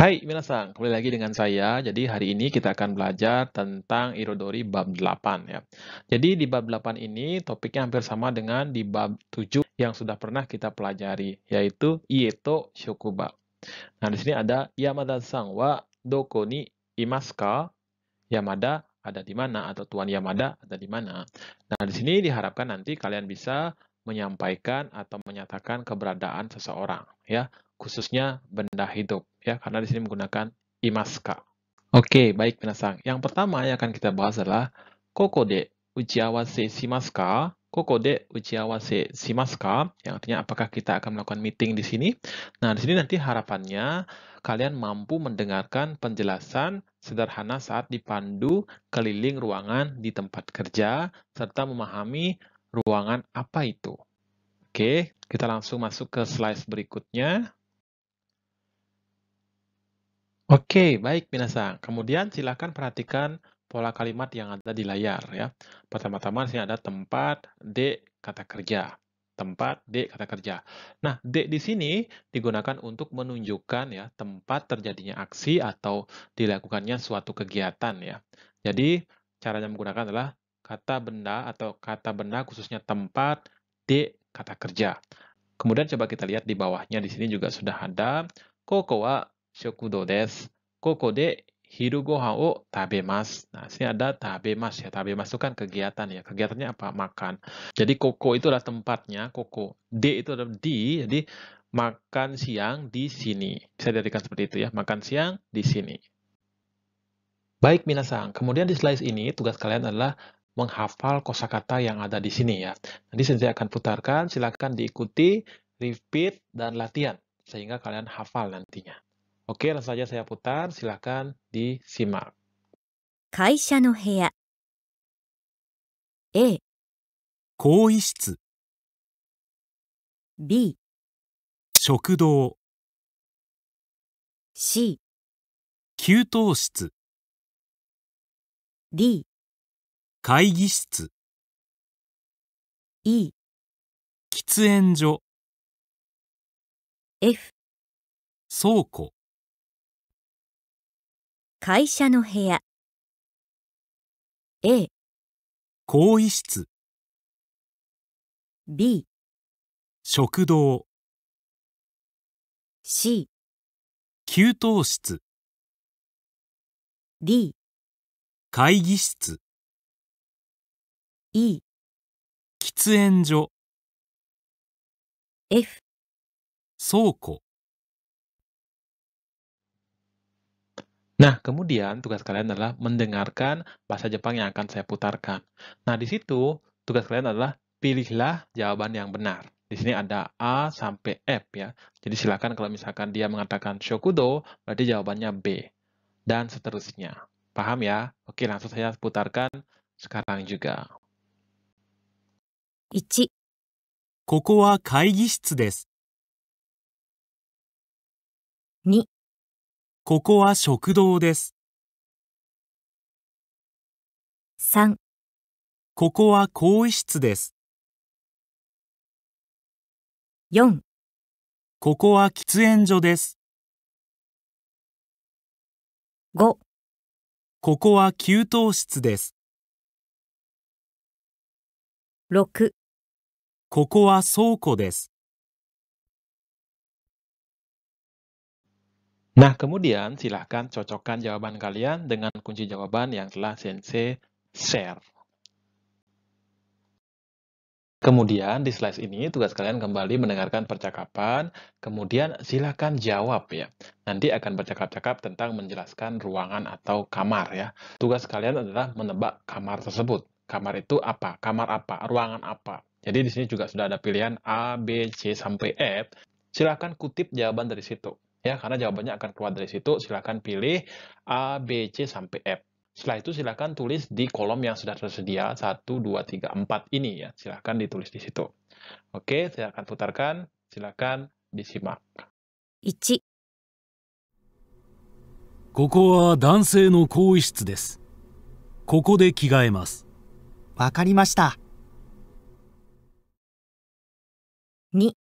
Hai, minasan. Kembali lagi dengan saya. Jadi hari ini kita akan belajar tentang irodori bab 8 ya. Jadi di bab 8 ini topiknya hampir sama dengan di bab 7 yang sudah pernah kita pelajari yaitu ieto shokuba. Nah, di sini ada Yamada-san wa doko ni imasu Yamada ada di mana atau Tuan Yamada ada di mana. Nah, di sini diharapkan nanti kalian bisa menyampaikan atau menyatakan keberadaan seseorang ya, khususnya benda hidup ya karena di sini menggunakan imaska. Oke, baik penasang Yang pertama yang akan kita bahas adalah kokode de ujiawase shimasu ka? Koko de shimasu ka? Yang artinya apakah kita akan melakukan meeting di sini? Nah, di sini nanti harapannya kalian mampu mendengarkan penjelasan sederhana saat dipandu keliling ruangan di tempat kerja serta memahami ruangan apa itu. Oke, kita langsung masuk ke slide berikutnya. Oke, baik Minasa. Kemudian silakan perhatikan pola kalimat yang ada di layar ya. Pertama-tama sini ada tempat D kata kerja. Tempat D kata kerja. Nah, D di sini digunakan untuk menunjukkan ya tempat terjadinya aksi atau dilakukannya suatu kegiatan ya. Jadi, caranya menggunakan adalah kata benda atau kata benda khususnya tempat D kata kerja. Kemudian coba kita lihat di bawahnya di sini juga sudah ada kokoa 食堂です。ここで昼ご飯を食べます. Nah, sini ada tabemas ya. Tabemas itu kan kegiatan ya. Kegiatannya apa? Makan. Jadi koko itu adalah tempatnya, koko. D itu adalah di, jadi makan siang di sini. Bisa diartikan seperti itu ya. Makan siang di sini. Baik minasang, kemudian di slide ini tugas kalian adalah menghafal kosakata yang ada di sini ya. Nanti saya akan putarkan, silakan diikuti, repeat dan latihan sehingga kalian hafal nantinya. Oke, langsung saja saya putar. Silakan h disimak. 会社の部屋 A、更衣室、B、食堂、C、給湯室、D、会議室、E、喫煙所、F、倉庫。会社の部屋 A 更衣室 B 食堂 C 給湯室 D 会議室 E 喫煙所 F 倉庫 Nah, kemudian tugas kalian adalah mendengarkan bahasa Jepang yang akan saya putarkan. Nah, di situ tugas kalian adalah pilihlah jawaban yang benar. Di sini ada A sampai F ya. Jadi silakan kalau misalkan dia mengatakan shokudo, berarti jawabannya B. Dan seterusnya. Paham ya? Oke, langsung saya putarkan sekarang juga. 1. 2. ここは食堂です。3ここは更衣室です。4ここは喫煙所です。5ここは給湯室です。6ここは倉庫です。Nah, kemudian silahkan cocokkan jawaban kalian dengan kunci jawaban yang telah Sensei share. Kemudian di slide ini tugas kalian kembali mendengarkan percakapan, kemudian silahkan jawab ya. Nanti akan bercakap-cakap tentang menjelaskan ruangan atau kamar ya. Tugas kalian adalah menebak kamar tersebut. Kamar itu apa? Kamar apa? Ruangan apa? Jadi di sini juga sudah ada pilihan A, B, C, sampai F. E. Silahkan kutip jawaban dari situ. Ya, karena jawabannya akan keluar dari situ, silahkan pilih A, B, C, sampai F. Setelah itu silahkan tulis di kolom yang sudah tersedia 1, 2, 3, 4 ini ya. Silahkan ditulis di situ. Oke, saya akan putarkan, silahkan disimak. 1ここは男性の更衣室です。ここで着替えます。わかりました。2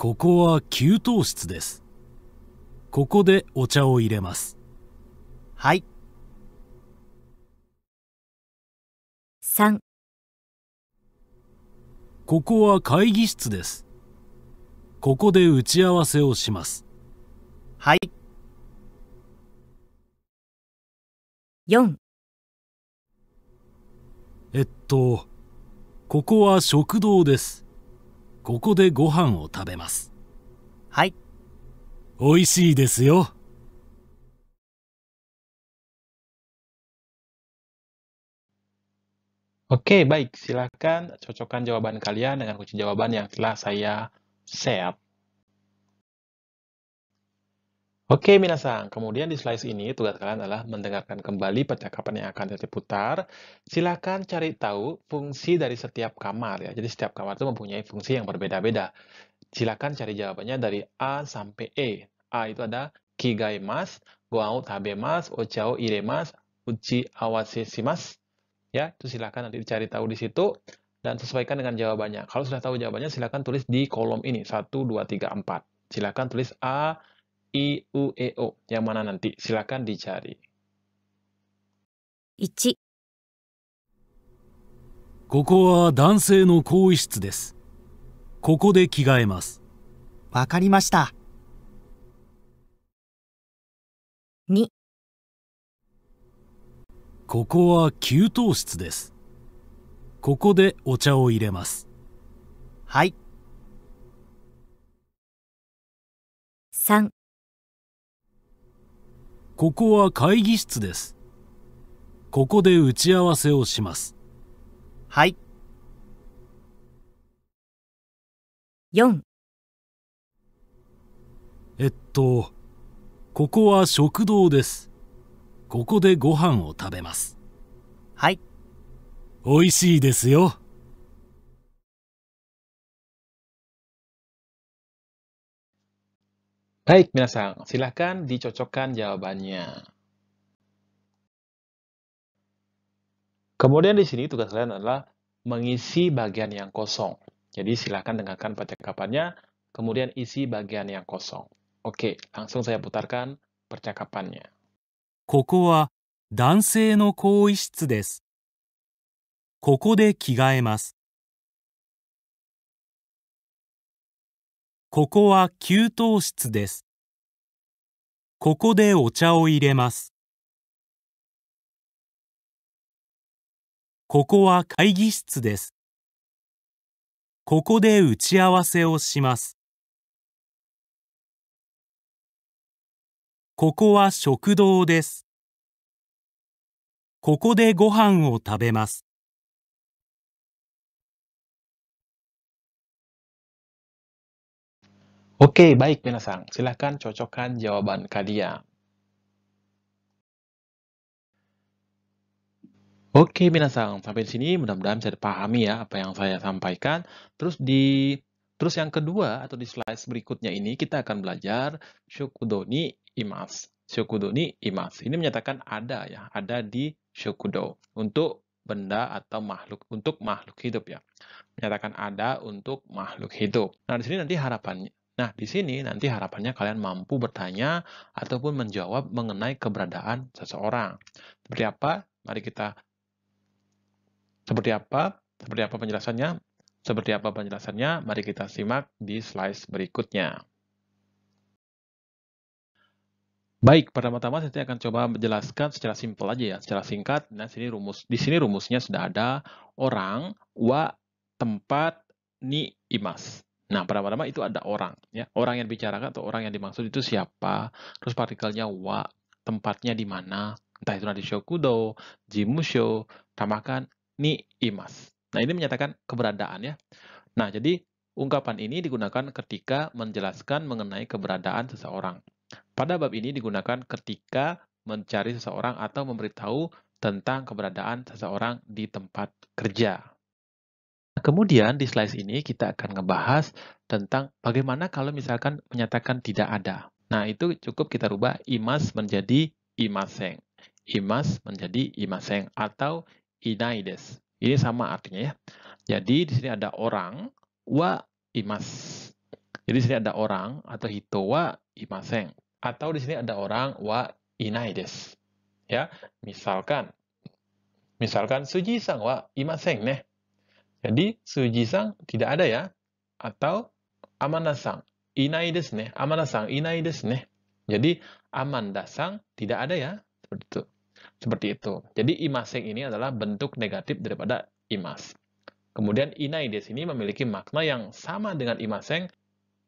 ここは給湯室ですここでお茶を入れますはい3ここは会議室ですここで打ち合わせをしますはい4えっとここは食堂ですここでご飯を食べますはい美味しいですよ Oke, okay, baik. Silakan cocokkan jawaban kalian dengan kunci jawaban yang telah saya share. Oke, Minasang, Kemudian di slide ini tugas kalian adalah mendengarkan kembali percakapan yang akan saya putar. Silakan cari tahu fungsi dari setiap kamar ya. Jadi setiap kamar itu mempunyai fungsi yang berbeda-beda. Silakan cari jawabannya dari A sampai E. A itu ada Kigai Mas, kigaimas, goau Mas, ochao iremas, uchi Mas. Ya, itu silakan nanti cari tahu di situ dan sesuaikan dengan jawabannya. Kalau sudah tahu jawabannya, silakan tulis di kolom ini. 1, 2, 3, 4. Silakan tulis A, I, U, E, O. Yang mana nanti? Silakan dicari. 1ここは男性の更衣室です。ここで着替えます。わかりました。2ここは給湯室です。ここでお茶を入れます。はい。三。ここは会議室です。ここで打ち合わせをします。はい。4えっと、ここは食堂です。ここでご飯を食べます。はい。美味しいですよ。Baik, minasang, silahkan dicocokkan jawabannya. Kemudian di sini tugas kalian adalah mengisi bagian yang kosong. Jadi silahkan dengarkan percakapannya, kemudian isi bagian yang kosong. Oke, langsung saya putarkan percakapannya. ここは男性の更衣室です。ここで着替えます。ここは給湯室です。ここでお茶を入れます。ここは会議室です。ここで打ち合わせをします。ここは食堂です。ここでご飯を食べます。Oke, baik minasang. Silahkan cocokkan jawaban kadia. Oke minasang, sampai di sini mudah-mudahan bisa dipahami ya apa yang saya sampaikan. Terus di terus yang kedua atau di slide berikutnya ini kita akan belajar shokudoni imas. Shokudoni imas. Ini menyatakan ada ya, ada di shokudo untuk benda atau makhluk untuk makhluk hidup ya. Menyatakan ada untuk makhluk hidup. Nah, di sini nanti harapannya Nah, di sini nanti harapannya kalian mampu bertanya ataupun menjawab mengenai keberadaan seseorang. Seperti apa? Mari kita seperti apa? Seperti apa penjelasannya? Seperti apa penjelasannya? Mari kita simak di slide berikutnya. Baik, pertama-tama saya akan coba menjelaskan secara simpel aja ya, secara singkat. Nah, sini rumus di sini rumusnya sudah ada orang, wa, tempat, ni, imas. Nah, pada pertama nama itu ada orang, ya. Orang yang dibicarakan atau orang yang dimaksud itu siapa, terus partikelnya wa, tempatnya di mana, entah itu nanti shokudo, jimusho, tambahkan ni imas. Nah, ini menyatakan keberadaan ya. Nah, jadi ungkapan ini digunakan ketika menjelaskan mengenai keberadaan seseorang. Pada bab ini digunakan ketika mencari seseorang atau memberitahu tentang keberadaan seseorang di tempat kerja kemudian di slide ini kita akan ngebahas tentang bagaimana kalau misalkan menyatakan tidak ada. Nah, itu cukup kita rubah imas menjadi imaseng. Imas menjadi imaseng atau inaides. Ini sama artinya ya. Jadi di sini ada orang wa imas. Jadi di sini ada orang atau hito wa imaseng atau di sini ada orang wa inaides. Ya, misalkan misalkan Suji sang wa imaseng neh jadi suji sang tidak ada ya atau amana sang. inai desu ne amana sang, inai desu ne jadi amanda sang tidak ada ya seperti itu seperti itu jadi imaseng ini adalah bentuk negatif daripada imas kemudian inai desu ini memiliki makna yang sama dengan imaseng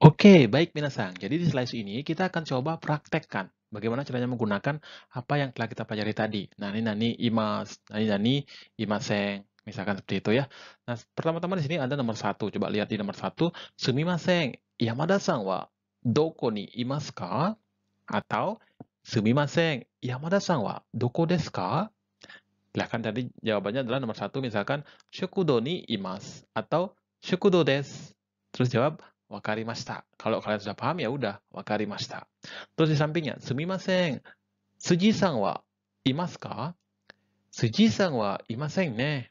Oke, baik minasang. Jadi di slide ini kita akan coba praktekkan bagaimana caranya menggunakan apa yang telah kita pelajari tadi. Nani nani imas, nani nani imaseng, Misalkan seperti itu ya. Nah, pertama-tama di sini ada nomor satu. Coba lihat di nomor satu. Sumimasen, Yamada-san wa doko ni imasu ka? Atau sumimasen, Yamada-san wa doko desu ka? Lah kan tadi jawabannya adalah nomor satu misalkan shukudo ni imas atau shukudo des. Terus jawab wakarimashita. Kalau kalian sudah paham ya udah wakarimashita. Terus di sampingnya sumimasen, Suji-san wa imasu ka? Suji-san wa imasen ne.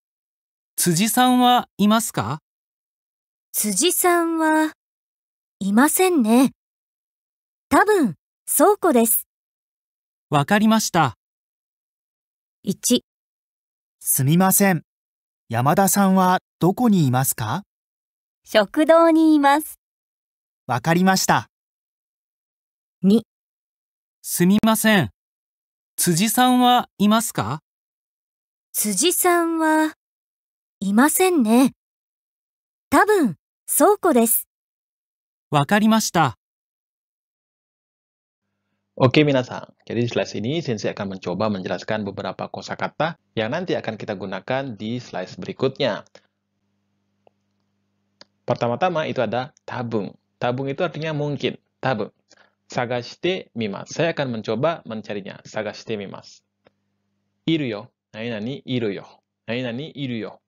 辻さんはいますか辻さんは、いませんね。多分、倉庫です。わかりました。1、すみません。山田さんはどこにいますか食堂にいます。わかりました。2、すみません。辻さんはいますか辻さんは、いませんね。多分、倉庫です。わかりました。Oke minasan, jadi di slides ini Sensei akan mencoba menjelaskan beberapa kosakata yang nanti akan kita gunakan di slides berikutnya. Pertama-tama itu ada tabung. Tabung itu artinya mungkin, tabung. Sagashite mimas. Saya akan mencoba mencarinya. Sagashite mimas. Iru yo. Nani nani iru yo. Nani nani iru yo.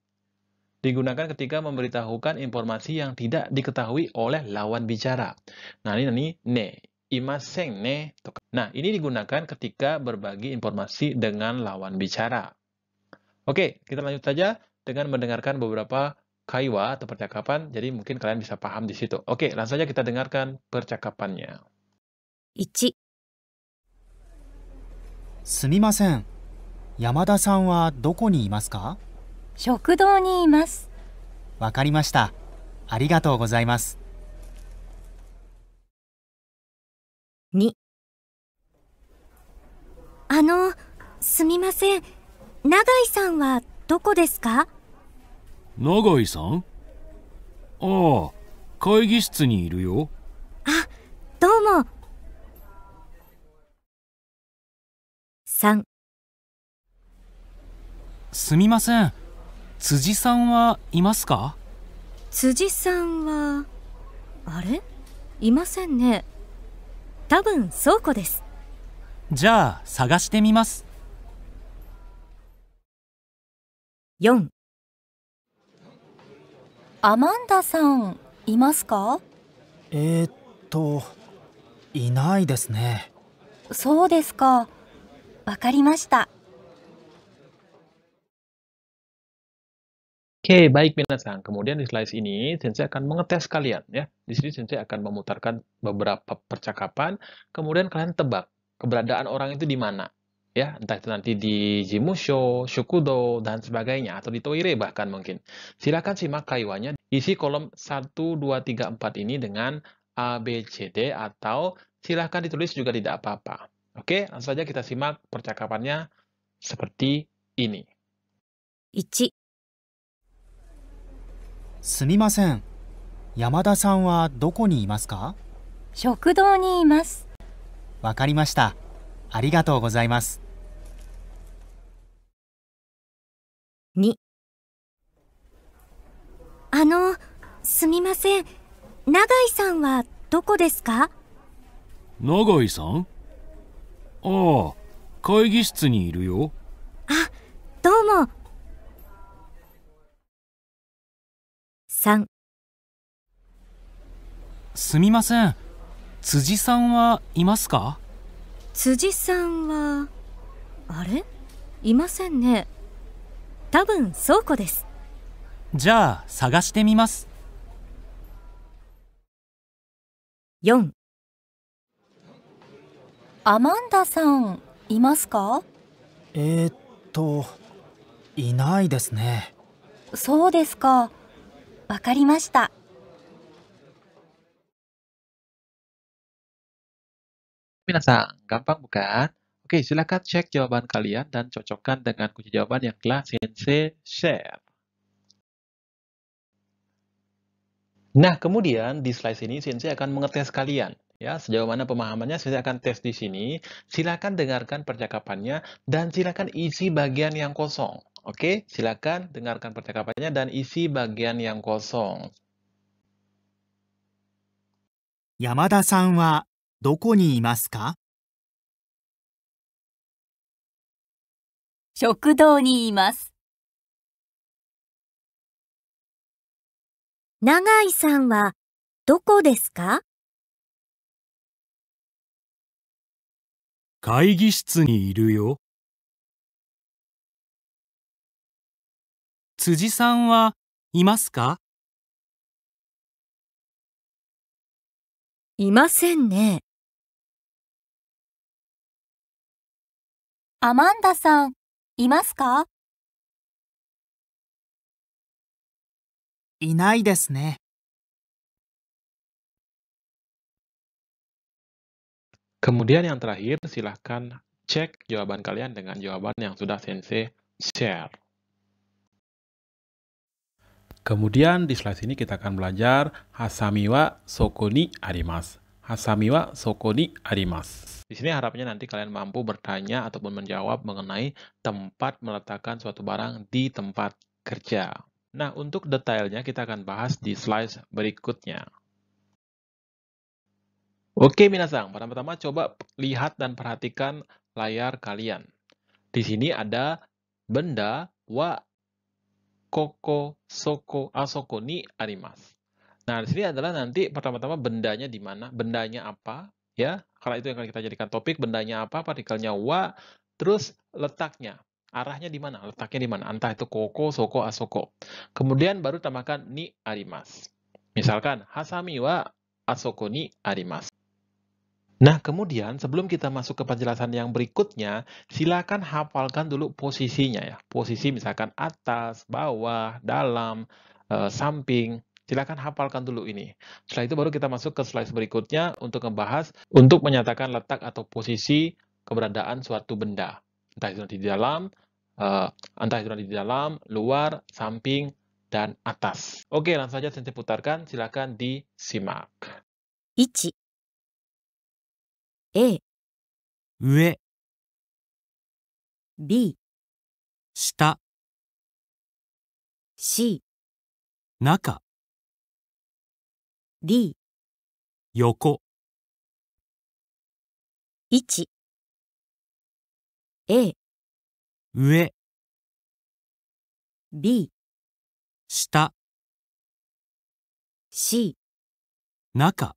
digunakan ketika memberitahukan informasi yang tidak diketahui oleh lawan bicara. Nah, ini nani ne, imaseng ne. Nah, ini digunakan ketika berbagi informasi dengan lawan bicara. Oke, kita lanjut saja dengan mendengarkan beberapa kaiwa atau percakapan, jadi mungkin kalian bisa paham di situ. Oke, langsung saja kita dengarkan percakapannya. Ichi. すみません。山田さんはどこにいますか食堂にいますわかりましたありがとうございます2あのすみません永井さんはどこですか永井さんああ会議室にいるよあどうも3すみません辻さんはいますか辻さんはあれいませんね多分倉庫ですじゃあ探してみます4アマンダさんいますかえー、っといないですねそうですかわかりました Oke, baik Minasan. Kemudian di slide ini, Sensei akan mengetes kalian ya. Di sini Sensei akan memutarkan beberapa percakapan, kemudian kalian tebak keberadaan orang itu di mana. Ya, entah itu nanti di Jimusho, Shukudo, dan sebagainya, atau di Toire bahkan mungkin. Silakan simak kaiwanya. Isi kolom 1, 2, 3, 4 ini dengan A, B, C, D, atau silahkan ditulis juga tidak apa-apa. Oke, langsung saja kita simak percakapannya seperti ini. 1. すみません山田さんはどこにいますか食堂にいますわかりましたありがとうございます2あのすみません永井さんはどこですか永井さんああ会議室にいるよあどうも3すみません辻さんはいますか辻さんはあれいませんね多分倉庫ですじゃあ探してみます4アマンダさんいますかえー、っといないですねそうですか。分かりました。Minasan, gampang bukan? Oke, silakan cek jawaban kalian dan cocokkan dengan kunci jawaban yang telah Sensei share. Nah, kemudian di slide ini Sensei akan mengetes kalian. Ya, sejauh mana pemahamannya Sensei akan tes di sini. Silakan dengarkan percakapannya dan silakan isi bagian yang kosong. Oke, silakan dengarkan percakapannya dan isi bagian yang kosong. 山田さんはどこにいますか食堂にいます。長井さんはどこですか会議室にいるよ。辻さんはいますかいませんね。アマンダさん、いますかいないですね。Kemudian yang terakhir, silahkan cek jawaban kalian dengan jawaban yang sudah Sensei share. Kemudian di slide ini kita akan belajar hasamiwa wa soko ni arimas. Hasamiwa wa soko ni arimas. Di sini harapnya nanti kalian mampu bertanya ataupun menjawab mengenai tempat meletakkan suatu barang di tempat kerja. Nah, untuk detailnya kita akan bahas di slide berikutnya. Oke, minasang. Pertama-tama coba lihat dan perhatikan layar kalian. Di sini ada benda wa koko, soko, asoko ni arimas. Nah, di sini adalah nanti pertama-tama bendanya di mana, bendanya apa, ya. Kalau itu yang akan kita jadikan topik, bendanya apa, partikelnya wa, terus letaknya, arahnya di mana, letaknya di mana, entah itu koko, soko, asoko. Kemudian baru tambahkan ni arimas. Misalkan, hasami wa asoko ni arimas. Nah, kemudian sebelum kita masuk ke penjelasan yang berikutnya, silakan hafalkan dulu posisinya ya. Posisi misalkan atas, bawah, dalam, e, samping. Silakan hafalkan dulu ini. Setelah itu baru kita masuk ke slide berikutnya untuk membahas untuk menyatakan letak atau posisi keberadaan suatu benda. Entah itu di dalam, e, entah itu di dalam, luar, samping, dan atas. Oke, langsung saja saya putarkan. Silakan disimak. 1 A 上 B 下 C 中 D 横 1A 上 B 下 C 中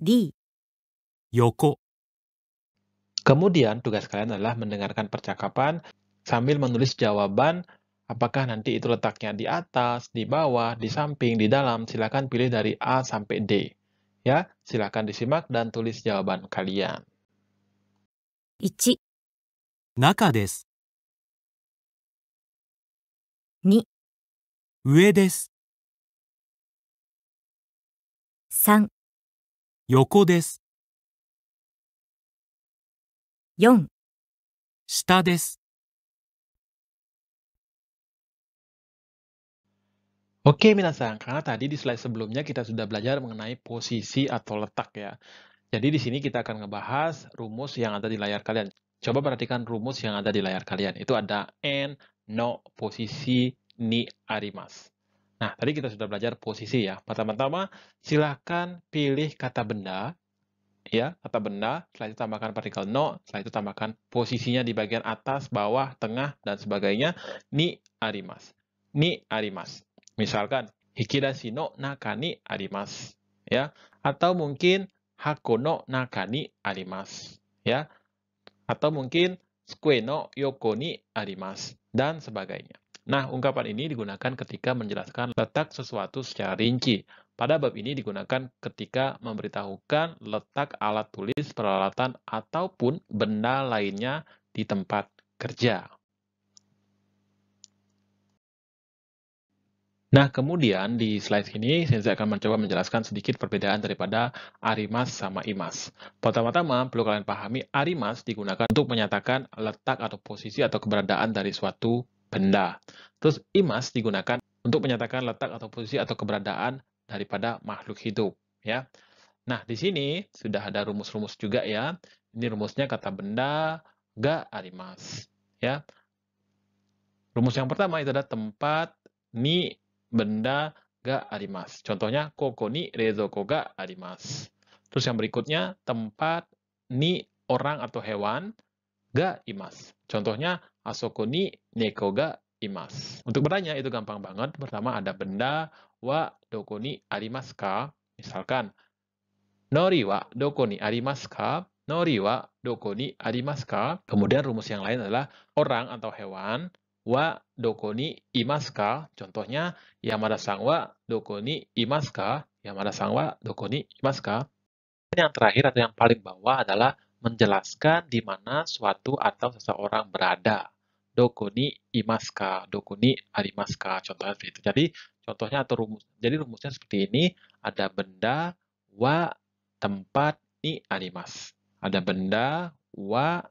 D Yoko. Kemudian tugas kalian adalah mendengarkan percakapan sambil menulis jawaban apakah nanti itu letaknya di atas, di bawah, di samping, di dalam. Silakan pilih dari A sampai D. Ya, silakan disimak dan tulis jawaban kalian. 1. Naka 2. 3. Yoko desu. 4下です。Oke, Minasan, karena tadi di slide sebelumnya kita sudah belajar mengenai posisi atau letak ya. Jadi di sini kita akan ngebahas rumus yang ada di layar kalian. Coba perhatikan rumus yang ada di layar kalian. Itu ada n no, posisi, ni, arimas. Nah, tadi kita sudah belajar posisi ya. Pertama-tama, silahkan pilih kata benda ya kata benda, setelah itu tambahkan partikel no, setelah itu tambahkan posisinya di bagian atas, bawah, tengah, dan sebagainya. Ni arimas. Ni arimas. Misalkan, hikidashi no nakani arimas. Ya, atau mungkin hako no nakani arimas. Ya, atau mungkin tsukue no yoko ni arimas dan sebagainya. Nah, ungkapan ini digunakan ketika menjelaskan letak sesuatu secara rinci pada bab ini digunakan ketika memberitahukan letak alat tulis, peralatan, ataupun benda lainnya di tempat kerja. Nah, kemudian di slide ini, saya akan mencoba menjelaskan sedikit perbedaan daripada arimas sama imas. Pertama-tama, perlu kalian pahami, arimas digunakan untuk menyatakan letak atau posisi atau keberadaan dari suatu benda. Terus, imas digunakan untuk menyatakan letak atau posisi atau keberadaan daripada makhluk hidup ya. Nah, di sini sudah ada rumus-rumus juga ya. Ini rumusnya kata benda ga arimas ya. Rumus yang pertama itu ada tempat ni benda ga arimas. Contohnya koko ni rezoko ga arimas. Terus yang berikutnya tempat ni orang atau hewan ga imas. Contohnya asoko ni neko ga imas. Untuk bertanya itu gampang banget. Pertama ada benda wa dokoni arimasu ka? Misalkan nori wa dokoni arimasu ka? Nori wa dokoni arimasu ka? Kemudian rumus yang lain adalah orang atau hewan wa dokoni imasu ka? Contohnya Yamada sang wa dokoni imasu ka? Yamada sang wa dokoni imasu ka? Yang terakhir atau yang paling bawah adalah menjelaskan di mana suatu atau seseorang berada. Dokuni ni imaska, dokuni ni arimaska, contohnya seperti itu. Jadi contohnya atau rumus, jadi rumusnya seperti ini, ada benda, wa, tempat, ni arimas. Ada benda, wa,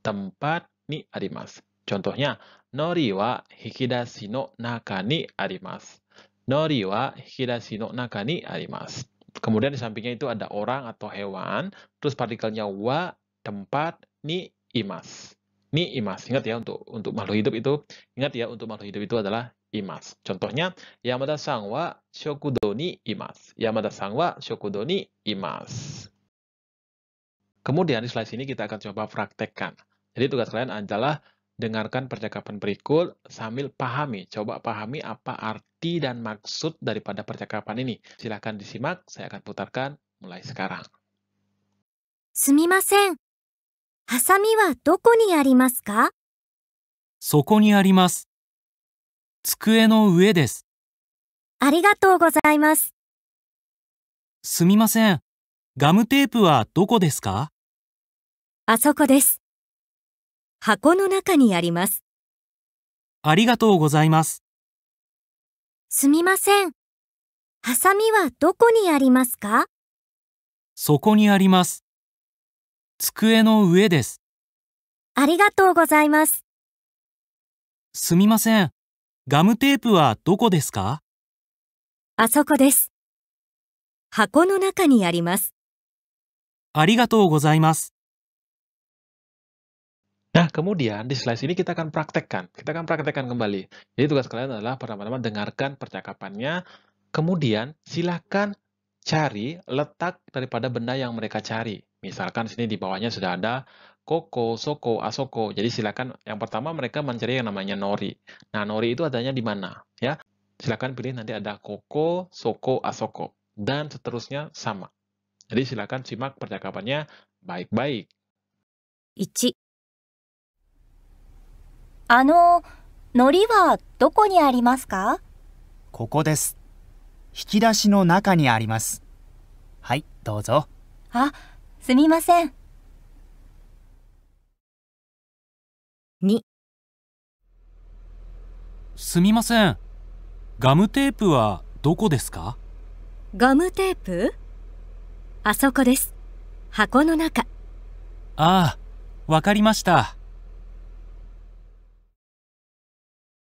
tempat, ni arimas. Contohnya, nori wa hikidashi no naka ni arimas. Nori wa hikidashi no naka ni arimas. Kemudian di sampingnya itu ada orang atau hewan, terus partikelnya wa, tempat, ni, imas. Ini imas. Ingat ya untuk untuk makhluk hidup itu ingat ya untuk makhluk hidup itu adalah imas. Contohnya Yamada Sangwa wa shokudo ni imas. Yamada Sangwa wa shokudo ni imas. Kemudian di slide sini kita akan coba praktekkan. Jadi tugas kalian adalah dengarkan percakapan berikut sambil pahami. Coba pahami apa arti dan maksud daripada percakapan ini. Silahkan disimak, saya akan putarkan mulai sekarang. Sumimasen, ハサミはどこにありますかそこにあります。机の上です。ありがとうございます。すみません。ガムテープはどこですかあそこです。箱の中にあります。ありがとうございます。すみません。ハサミはどこにありますかそこにあります。机の上です。ありがとうございます。すみません。ガムテープはどこですかあそこです。箱の中にあります。ありがとうございます。Nah, kemudian di slide ini kita akan praktekkan. Kita akan praktekkan kembali. Jadi tugas kalian adalah pertama-tama dengarkan percakapannya, kemudian s i l a k a n cari letak daripada benda yang mereka cari. Misalkan sini di bawahnya sudah ada koko, soko, asoko. Jadi silakan yang pertama mereka mencari yang namanya nori. Nah, nori itu adanya di mana? Ya, silakan pilih nanti ada koko, soko, asoko dan seterusnya sama. Jadi silakan simak percakapannya baik-baik. 1. nori wa Koko Hai, Ah? すみません。2すみません。ガムテープはどこですかガムテープあそこです。箱の中。ああ、わかりました。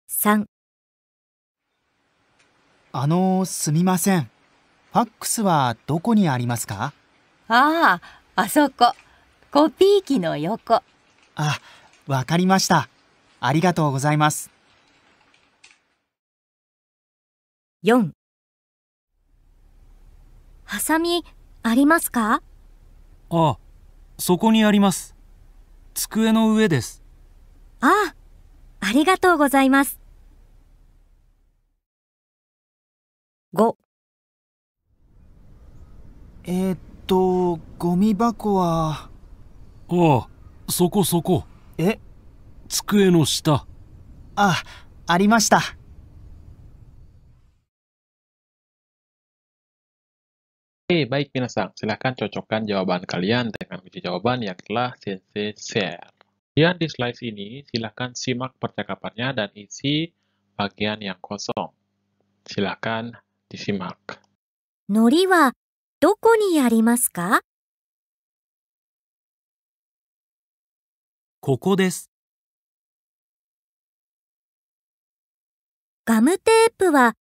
3あの、すみません。ファックスはどこにありますかああ、あそこ。コピー機の横。あ、わかりました。ありがとうございます。4ハサミありますかあそこにあります。机の上です。ああ、ありがとうございます。5えー、っとゴミ箱はああそこそこえ机の下あありました Oke, baik Minasang, silahkan cocokkan jawaban kalian dengan kunci jawaban yang telah Sensei share. Kemudian di slide ini, silahkan simak percakapannya dan isi bagian yang kosong. Silahkan disimak. Nori wa どこにありますかここです。ガムテープは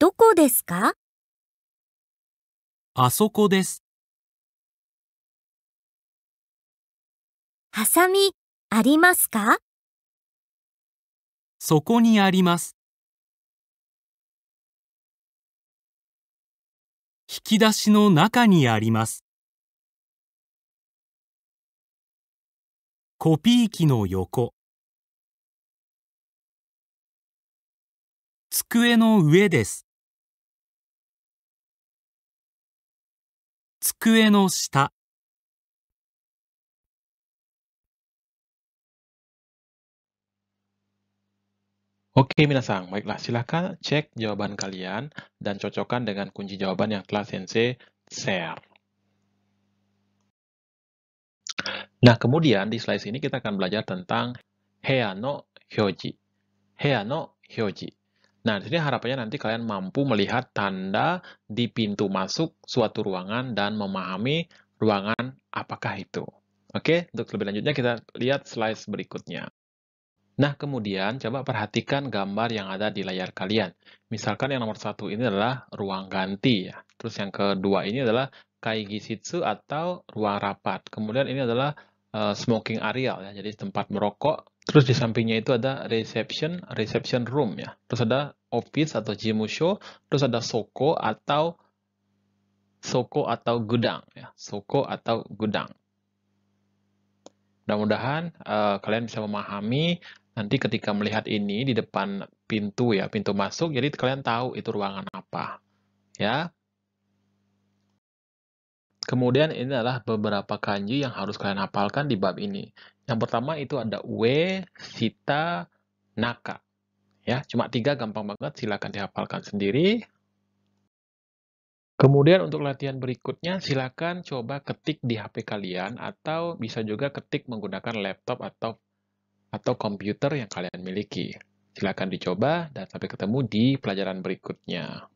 どこですかあそこです。ハサミありますかそこにあります。引き出しの中にあります。コピー機の横机の上です机の下 Oke, minasan, baiklah silahkan cek jawaban kalian dan cocokkan dengan kunci jawaban yang telah Sensei share. Nah, kemudian di slide ini kita akan belajar tentang Hea no Hyoji. Hea no Hyoji. Nah, di sini harapannya nanti kalian mampu melihat tanda di pintu masuk suatu ruangan dan memahami ruangan apakah itu. Oke, untuk lebih lanjutnya kita lihat slide berikutnya. Nah, kemudian coba perhatikan gambar yang ada di layar kalian. Misalkan yang nomor satu ini adalah ruang ganti. ya. Terus yang kedua ini adalah kaigisitsu atau ruang rapat. Kemudian ini adalah uh, smoking area, ya. jadi tempat merokok. Terus di sampingnya itu ada reception, reception room. ya. Terus ada office atau jimusho. Terus ada soko atau soko atau gudang. ya. Soko atau gudang. Mudah-mudahan uh, kalian bisa memahami Nanti ketika melihat ini di depan pintu ya, pintu masuk, jadi kalian tahu itu ruangan apa. Ya. Kemudian ini adalah beberapa kanji yang harus kalian hafalkan di bab ini. Yang pertama itu ada we, sita, naka. Ya, cuma tiga gampang banget, silakan dihafalkan sendiri. Kemudian untuk latihan berikutnya, silakan coba ketik di HP kalian atau bisa juga ketik menggunakan laptop atau atau komputer yang kalian miliki. Silakan dicoba dan sampai ketemu di pelajaran berikutnya.